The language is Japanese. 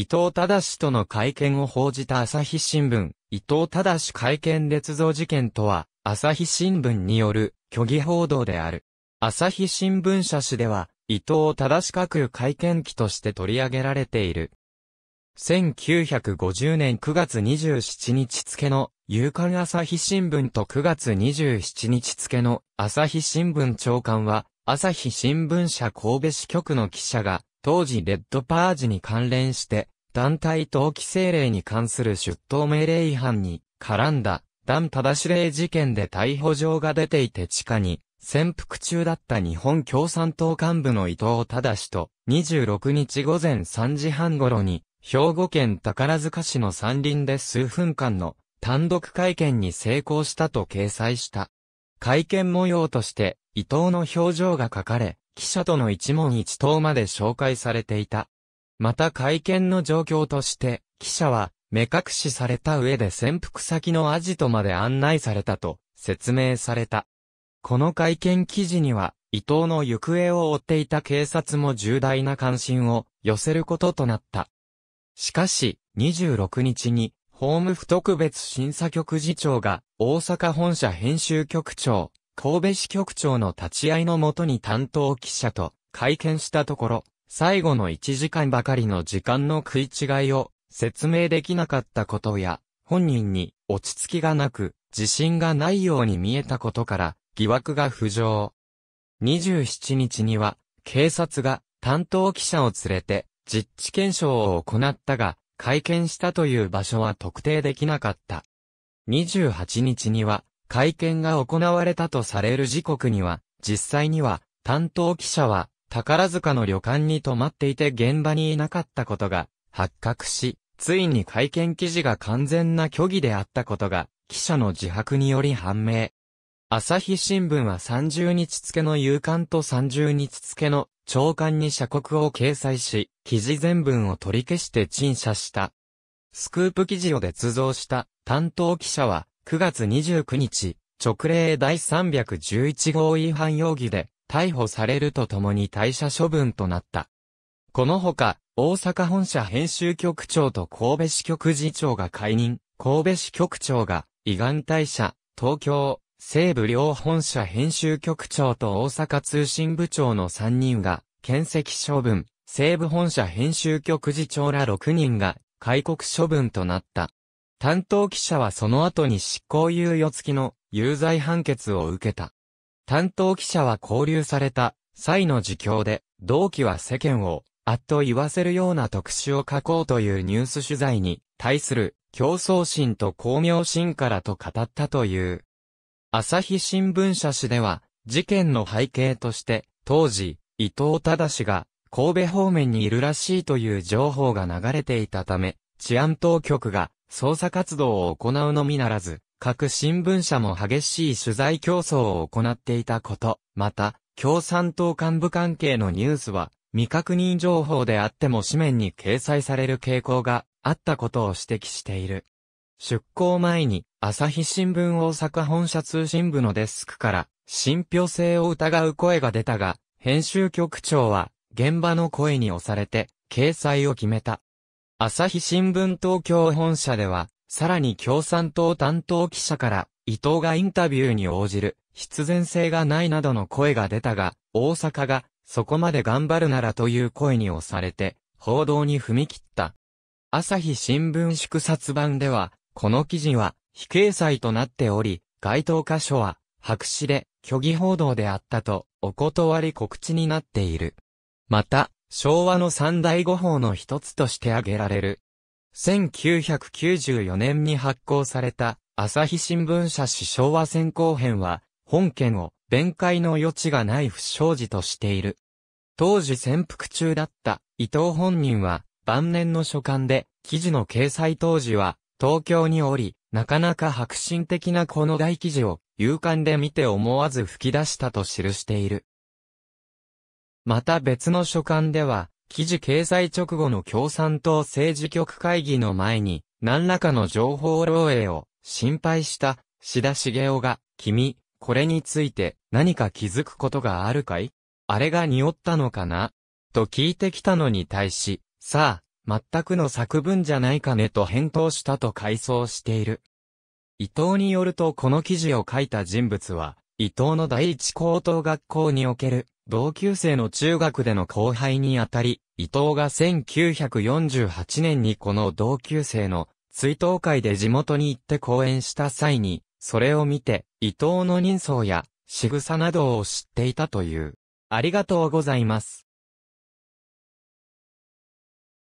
伊藤忠氏との会見を報じた朝日新聞、伊藤忠氏会見列造事件とは、朝日新聞による虚偽報道である。朝日新聞社誌では、伊藤忠氏各会見記として取り上げられている。1950年9月27日付の夕刊朝日新聞と9月27日付の朝日新聞長官は、朝日新聞社神戸支局の記者が、当時レッドパージに関連して、団体登記制令に関する出頭命令違反に絡んだ、団ただし令事件で逮捕状が出ていて地下に、潜伏中だった日本共産党幹部の伊藤忠氏と、26日午前3時半頃に、兵庫県宝塚市の山林で数分間の単独会見に成功したと掲載した。会見模様として、伊藤の表情が書かれ、記者との一問一答まで紹介されていた。また会見の状況として、記者は、目隠しされた上で潜伏先のアジトまで案内されたと説明された。この会見記事には、伊藤の行方を追っていた警察も重大な関心を寄せることとなった。しかし、26日に、法務府特別審査局次長が、大阪本社編集局長、神戸市局長の立ち会いのもとに担当記者と会見したところ、最後の1時間ばかりの時間の食い違いを説明できなかったことや、本人に落ち着きがなく、自信がないように見えたことから、疑惑が浮上。27日には、警察が担当記者を連れて、実地検証を行ったが、会見したという場所は特定できなかった。28日には、会見が行われたとされる時刻には、実際には、担当記者は、宝塚の旅館に泊まっていて現場にいなかったことが発覚し、ついに会見記事が完全な虚偽であったことが、記者の自白により判明。朝日新聞は30日付の夕刊と30日付の長刊に社国を掲載し、記事全文を取り消して陳謝した。スクープ記事を捏造した担当記者は、9月29日、直令第311号違反容疑で逮捕されるとともに退社処分となった。このほか、大阪本社編集局長と神戸支局次長が解任、神戸支局長が、胃がん退社、東京、西部両本社編集局長と大阪通信部長の3人が、検責処分、西部本社編集局次長ら6人が、開国処分となった。担当記者はその後に執行猶予付きの有罪判決を受けた。担当記者は拘留された際の自供で、同期は世間を、あっと言わせるような特集を書こうというニュース取材に対する競争心と巧妙心からと語ったという。朝日新聞社誌では、事件の背景として、当時、伊藤忠が神戸方面にいるらしいという情報が流れていたため、治安当局が捜査活動を行うのみならず、各新聞社も激しい取材競争を行っていたこと、また、共産党幹部関係のニュースは、未確認情報であっても紙面に掲載される傾向があったことを指摘している。出向前に、朝日新聞大阪本社通信部のデスクから、信憑性を疑う声が出たが、編集局長は、現場の声に押されて、掲載を決めた。朝日新聞東京本社では、さらに共産党担当記者から、伊藤がインタビューに応じる、必然性がないなどの声が出たが、大阪が、そこまで頑張るならという声に押されて、報道に踏み切った。朝日新聞祝殺版では、この記事は、非掲載となっており、該当箇所は、白紙で、虚偽報道であったと、お断り告知になっている。また、昭和の三大五法の一つとして挙げられる。1994年に発行された、朝日新聞社史昭和選考編は、本件を、弁解の余地がない不祥事としている。当時潜伏中だった伊藤本人は、晩年の書簡で、記事の掲載当時は、東京におり、なかなか迫真的なこの大記事を、勇敢で見て思わず吹き出したと記している。また別の書簡では、記事掲載直後の共産党政治局会議の前に、何らかの情報漏洩を心配した志田茂雄が、君、これについて何か気づくことがあるかいあれが匂ったのかなと聞いてきたのに対し、さあ、全くの作文じゃないかねと返答したと回想している。伊藤によるとこの記事を書いた人物は、伊藤の第一高等学校における同級生の中学での後輩にあたり、伊藤が1948年にこの同級生の追悼会で地元に行って講演した際に、それを見て、伊藤の人相や仕草などを知っていたという。ありがとうございます。